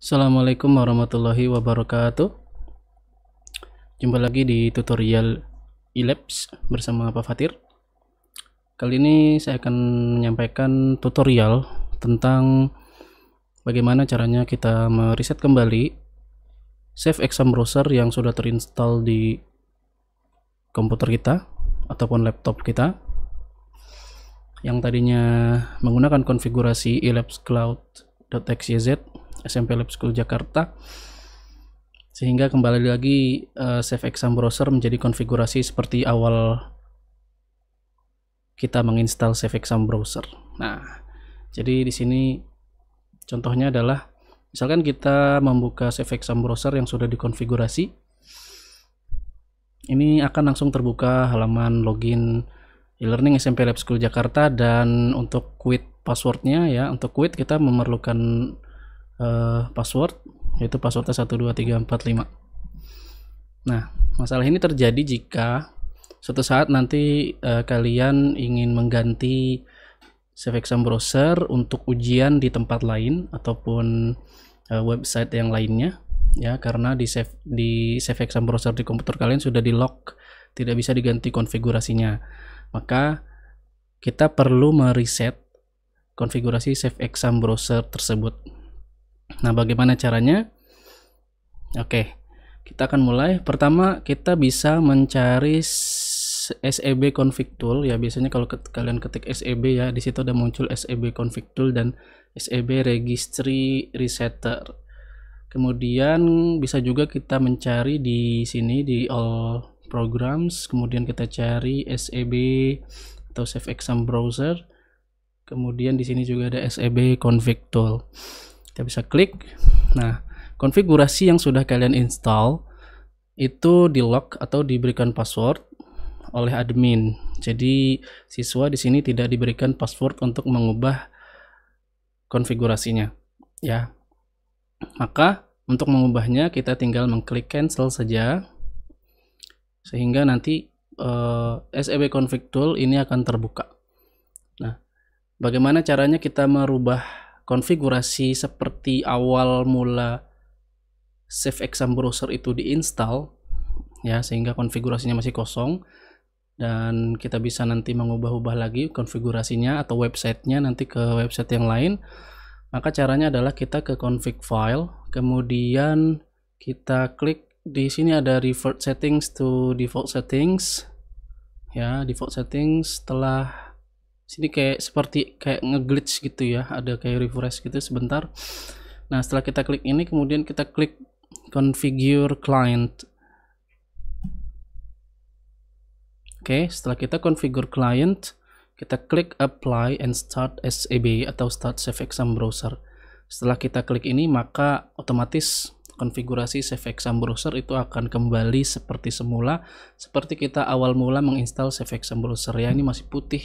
Assalamualaikum warahmatullahi wabarakatuh Jumpa lagi di tutorial eLabs bersama Pak Fatir Kali ini saya akan menyampaikan tutorial tentang bagaimana caranya kita mereset kembali save exam browser yang sudah terinstall di komputer kita ataupun laptop kita yang tadinya menggunakan konfigurasi elapsecloud.xyz SMP Lab School Jakarta sehingga kembali lagi uh, eh, save exam browser menjadi konfigurasi seperti awal kita menginstal save exam browser. Nah, jadi di sini contohnya adalah misalkan kita membuka save exam browser yang sudah dikonfigurasi. Ini akan langsung terbuka halaman login e-learning SMP Lab School Jakarta dan untuk quit passwordnya ya untuk quit kita memerlukan uh, password yaitu passwordnya 12345 nah masalah ini terjadi jika suatu saat nanti uh, kalian ingin mengganti save Exam Browser untuk ujian di tempat lain ataupun uh, website yang lainnya ya karena di save di save exam browser di komputer kalian sudah di lock tidak bisa diganti konfigurasinya maka kita perlu mereset konfigurasi save exam browser tersebut Nah, bagaimana caranya? Oke, kita akan mulai. Pertama, kita bisa mencari seb config tool ya. Biasanya kalau kalian ketik seb ya, di situ ada muncul seb config tool dan seb registry resetter. Kemudian bisa juga kita mencari di sini di all programs, kemudian kita cari SEB atau save exam browser. Kemudian di sini juga ada SEB config tool kita bisa klik nah konfigurasi yang sudah kalian install itu di lock atau diberikan password oleh admin jadi siswa di sini tidak diberikan password untuk mengubah konfigurasinya ya maka untuk mengubahnya kita tinggal mengklik cancel saja sehingga nanti eh, SEB config tool ini akan terbuka. Nah, bagaimana caranya kita merubah konfigurasi seperti awal mula save Exam Browser itu diinstal ya sehingga konfigurasinya masih kosong dan kita bisa nanti mengubah-ubah lagi konfigurasinya atau websitenya nanti ke website yang lain maka caranya adalah kita ke config file kemudian kita klik di sini ada revert settings to default settings ya default settings setelah sini kayak seperti kayak ngeglitch gitu ya ada kayak refresh gitu sebentar nah setelah kita klik ini kemudian kita klik configure client oke setelah kita configure client kita klik apply and start SAB e atau start Safe Exam browser setelah kita klik ini maka otomatis konfigurasi Safe Exam Browser itu akan kembali seperti semula seperti kita awal mula menginstal Safe Exam Browser ya ini masih putih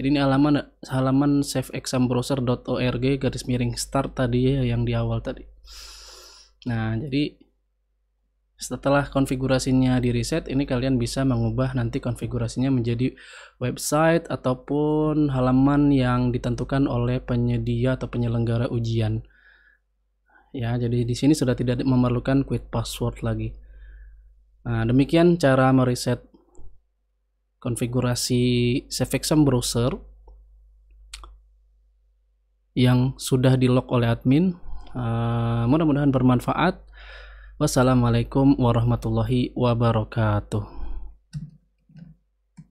jadi ini halaman halaman saveexambrowser.org garis miring start tadi ya yang di awal tadi nah jadi setelah konfigurasinya di reset ini kalian bisa mengubah nanti konfigurasinya menjadi website ataupun halaman yang ditentukan oleh penyedia atau penyelenggara ujian ya jadi di sini sudah tidak memerlukan quit password lagi nah demikian cara mereset konfigurasi SafeXM browser yang sudah di lock oleh admin. Uh, Mudah-mudahan bermanfaat. Wassalamualaikum warahmatullahi wabarakatuh.